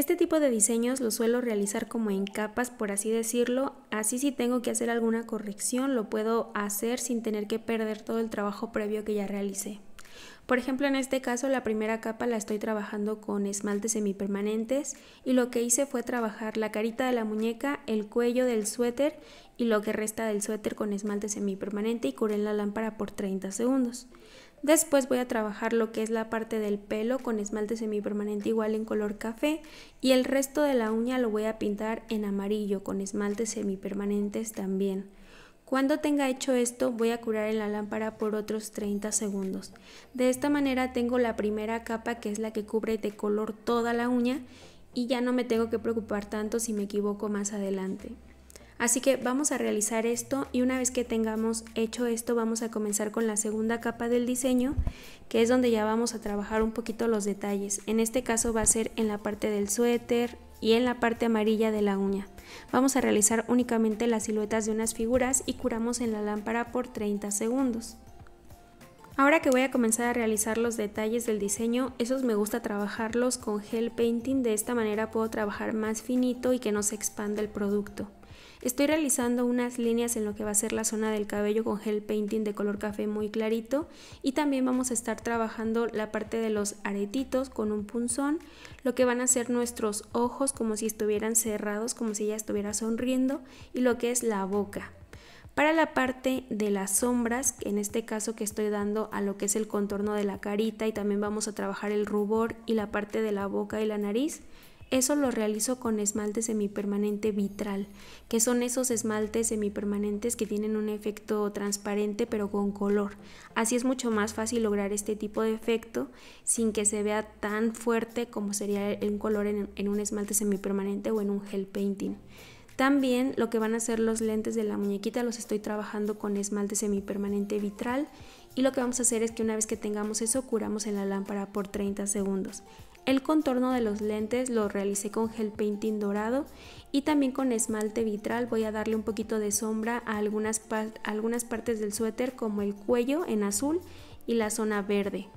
Este tipo de diseños lo suelo realizar como en capas, por así decirlo, así si tengo que hacer alguna corrección lo puedo hacer sin tener que perder todo el trabajo previo que ya realicé. Por ejemplo, en este caso la primera capa la estoy trabajando con esmaltes semipermanentes y lo que hice fue trabajar la carita de la muñeca, el cuello del suéter y lo que resta del suéter con esmalte semipermanente y curé en la lámpara por 30 segundos. Después voy a trabajar lo que es la parte del pelo con esmalte semipermanente igual en color café y el resto de la uña lo voy a pintar en amarillo con esmaltes semipermanentes también. Cuando tenga hecho esto, voy a curar en la lámpara por otros 30 segundos. De esta manera tengo la primera capa que es la que cubre de color toda la uña y ya no me tengo que preocupar tanto si me equivoco más adelante. Así que vamos a realizar esto y una vez que tengamos hecho esto vamos a comenzar con la segunda capa del diseño que es donde ya vamos a trabajar un poquito los detalles. En este caso va a ser en la parte del suéter, y en la parte amarilla de la uña. Vamos a realizar únicamente las siluetas de unas figuras y curamos en la lámpara por 30 segundos. Ahora que voy a comenzar a realizar los detalles del diseño, esos me gusta trabajarlos con gel painting, de esta manera puedo trabajar más finito y que no se expanda el producto. Estoy realizando unas líneas en lo que va a ser la zona del cabello con gel painting de color café muy clarito y también vamos a estar trabajando la parte de los aretitos con un punzón, lo que van a ser nuestros ojos como si estuvieran cerrados, como si ella estuviera sonriendo y lo que es la boca. Para la parte de las sombras, en este caso que estoy dando a lo que es el contorno de la carita y también vamos a trabajar el rubor y la parte de la boca y la nariz, eso lo realizo con esmalte semipermanente vitral, que son esos esmaltes semipermanentes que tienen un efecto transparente pero con color. Así es mucho más fácil lograr este tipo de efecto sin que se vea tan fuerte como sería el color en, un esmalte semipermanente o en un gel painting. También lo que van a hacer los lentes de la muñequita los estoy trabajando con esmalte semipermanente vitral y lo que vamos a hacer es que una vez que tengamos eso curamos en la lámpara por 30 segundos. El contorno de los lentes lo realicé con gel painting dorado y también con esmalte vitral voy a darle un poquito de sombra a algunas, algunas partes del suéter como el cuello en azul y la zona verde.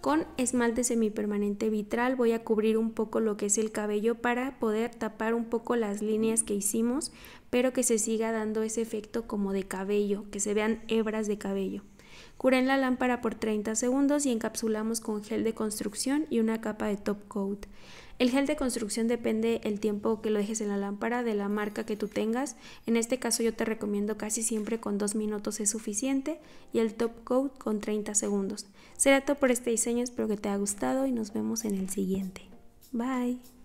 Con esmalte semipermanente vitral voy a cubrir un poco lo que es el cabello para poder tapar un poco las líneas que hicimos, pero que se siga dando ese efecto como de cabello, que se vean hebras de cabello. Curé en la lámpara por 30 segundos y encapsulamos con gel de construcción y una capa de top coat. El gel de construcción depende el tiempo que lo dejes en la lámpara de la marca que tú tengas. En este caso yo te recomiendo casi siempre con 2 minutos es suficiente y el top coat con 30 segundos. Será todo por este diseño, espero que te haya gustado y nos vemos en el siguiente. Bye.